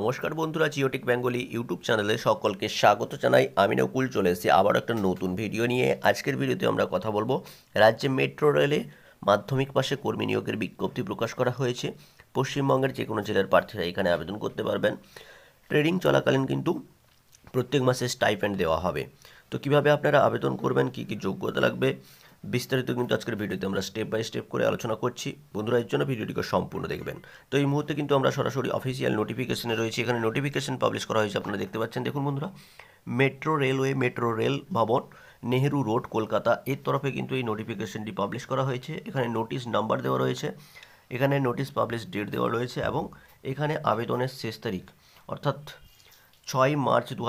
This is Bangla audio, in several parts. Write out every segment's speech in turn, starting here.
নমস্কার বন্ধুরা জিওটিক বেঙ্গলি ইউটিউব চ্যানেলে সকলকে স্বাগত জানাই আমি নকুল চলে এসেছি আবার একটা নতুন ভিডিও নিয়ে আজকের ভিডিওতে আমরা কথা বলবো রাজ্যে মেট্রো রেলে মাধ্যমিক পাশে কর্মী নিয়োগের বিজ্ঞপ্তি প্রকাশ করা হয়েছে পশ্চিমবঙ্গের যে কোনো জেলার প্রার্থীরা এখানে আবেদন করতে পারবেন ট্রেডিং চলাকালীন কিন্তু প্রত্যেক মাসে স্টাইপেন্ড দেওয়া হবে তো কিভাবে আপনারা আবেদন করবেন কি কি যোগ্যতা লাগবে বিস্তারিত কিন্তু আজকের ভিডিওতে আমরা স্টেপ বাই স্টেপ করে আলোচনা করছি বন্ধুরা এর জন্য ভিডিওটিকে সম্পূর্ণ দেখবেন তো এই মুহূর্তে কিন্তু আমরা সরাসরি অফিসিয়াল নোটিফিকেশনে রয়েছি এখানে নোটিফিকেশন পাবলিশ করা হয়েছে আপনারা দেখতে পাচ্ছেন দেখুন বন্ধুরা মেট্রো রেলওয়ে মেট্রো রেল ভবন নেহেরু রোড কলকাতা এর তরফে কিন্তু এই নোটিফিকেশনটি পাবলিশ করা হয়েছে এখানে নোটিশ নাম্বার দেওয়া রয়েছে এখানে নোটিশ পাবলিশ ডেট দেওয়া রয়েছে এবং এখানে আবেদনের শেষ তারিখ অর্থাৎ ছয় মার্চ দু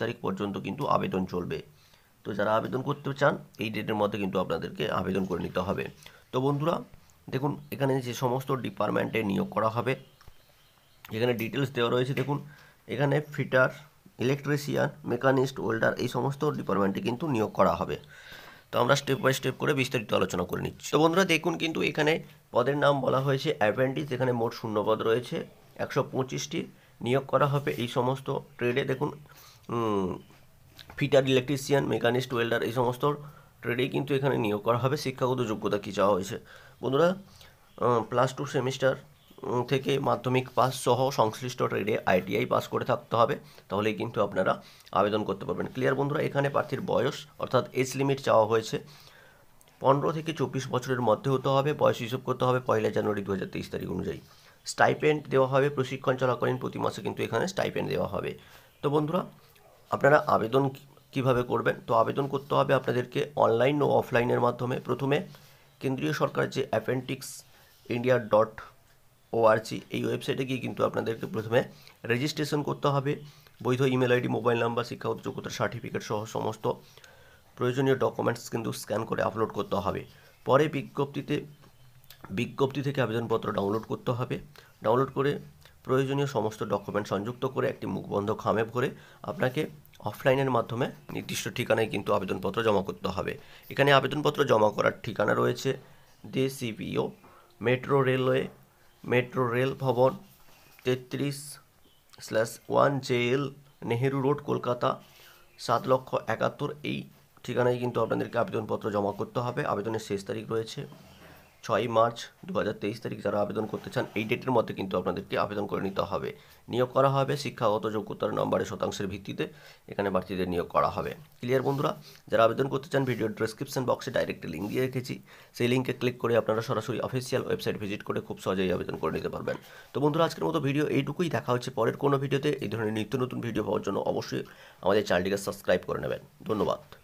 তারিখ পর্যন্ত কিন্তু আবেদন চলবে তো যারা আবেদন করতে চান এই ডেটের মধ্যে কিন্তু আপনাদেরকে আবেদন করে নিতে হবে তো বন্ধুরা দেখুন এখানে যে সমস্ত ডিপার্টমেন্টে নিয়োগ করা হবে এখানে ডিটেলস দেওয়া রয়েছে দেখুন এখানে ফিটার ইলেকট্রিশিয়ান মেকানিস্ট ওয়েল্ডার এই সমস্ত ডিপার্টমেন্টে কিন্তু নিয়োগ করা হবে তো আমরা স্টেপ বাই স্টেপ করে বিস্তারিত আলোচনা করে নিচ্ছি তো বন্ধুরা দেখুন কিন্তু এখানে পদের নাম বলা হয়েছে অ্যাভেন্টিস এখানে মোট শূন্য পদ রয়েছে একশো পঁচিশটি নিয়োগ করা হবে এই সমস্ত ট্রেডে দেখুন ফিটার ইলেকট্রিশিয়ান মেকানিস্ট ওয়েল্ডার এই সমস্ত ট্রেডেই কিন্তু এখানে নিয়োগ করা হবে শিক্ষাগত যোগ্যতা কী চাওয়া হয়েছে বন্ধুরা প্লাস টু সেমিস্টার থেকে মাধ্যমিক পাস সহ সংশ্লিষ্ট ট্রেডে আইটিআই পাস করে থাকতে হবে তাহলেই কিন্তু আপনারা আবেদন করতে পারবেন ক্লিয়ার বন্ধুরা এখানে প্রার্থীর বয়স অর্থাৎ এজ লিমিট চাওয়া হয়েছে পনেরো থেকে চব্বিশ বছরের মধ্যে হতে হবে বয়স হিসেব করতে হবে পয়লা জানুয়ারি দু হাজার তেইশ তারিখ অনুযায়ী স্টাইপেন্ড দেওয়া হবে প্রশিক্ষণ চলাকালীন প্রতি মাসে কিন্তু এখানে স্টাইপেন্ড দেওয়া হবে তো বন্ধুরা আপনারা আবেদন কিভাবে করবেন তো আবেদন করতে হবে আপনাদেরকে অনলাইন ও অফলাইনের মাধ্যমে প্রথমে কেন্দ্রীয় সরকার যে অ্যাপেন্টিক্স ইন্ডিয়া ডট ওআরজি এই ওয়েবসাইটে গিয়ে কিন্তু আপনাদেরকে প্রথমে রেজিস্ট্রেশন করতে হবে বৈধ ইমেল আইডি মোবাইল নাম্বার শিক্ষাগত যোগ্যতার সার্টিফিকেট সহ সমস্ত প্রয়োজনীয় ডকুমেন্টস কিন্তু স্ক্যান করে আপলোড করতে হবে পরে বিজ্ঞপ্তিতে বিজ্ঞপ্তি থেকে আবেদনপত্র ডাউনলোড করতে হবে ডাউনলোড করে প্রয়োজনীয় সমস্ত ডকুমেন্ট সংযুক্ত করে একটি মুখবন্ধ খামে ভরে আপনাকে অফলাইনের মাধ্যমে নির্দিষ্ট ঠিকানায় কিন্তু আবেদনপত্র জমা করতে হবে এখানে আবেদনপত্র জমা করার ঠিকানা রয়েছে দে CPO metro railway metro rail Bhavan তেত্রিশ slash one JL Nehru road Kolkata সাত লক্ষ একাত্তর এই ঠিকানায় কিন্তু আপনাদেরকে আবেদনপত্র জমা করতে হবে আবেদনের শেষ তারিখ রয়েছে ছয় মার্চ দু তারিখ যারা আবেদন করতে চান এই ডেটের মধ্যে কিন্তু আপনাদেরকে আবেদন করে নিতে হবে নিয়োগ করা হবে শিক্ষাগত যোগ্যতার নম্বরের শতাংশের ভিত্তিতে এখানে প্রার্থীদের নিয়োগ করা হবে ক্লিয়ার বন্ধুরা যারা আবেদন করতে চান ভিডিও ডিসক্রিপশন বক্সে ডাইরেক্ট লিঙ্ক দিয়ে রেখেছি সেই লিঙ্কে ক্লিক করে আপনারা সরাসরি অফিসিয়াল ওয়েবসাইট ভিজিট করে খুব সহজেই আবেদন করে নিতে পারবেন তো বন্ধুরা আজকের মতো ভিডিও এইটুকুই দেখা হচ্ছে পরের কোনো ভিডিওতে এই ধরনের নিত্য নতুন ভিডিও পাওয়ার জন্য অবশ্যই আমাদের চ্যানেলটিকে সাবস্ক্রাইব করে নেবেন ধন্যবাদ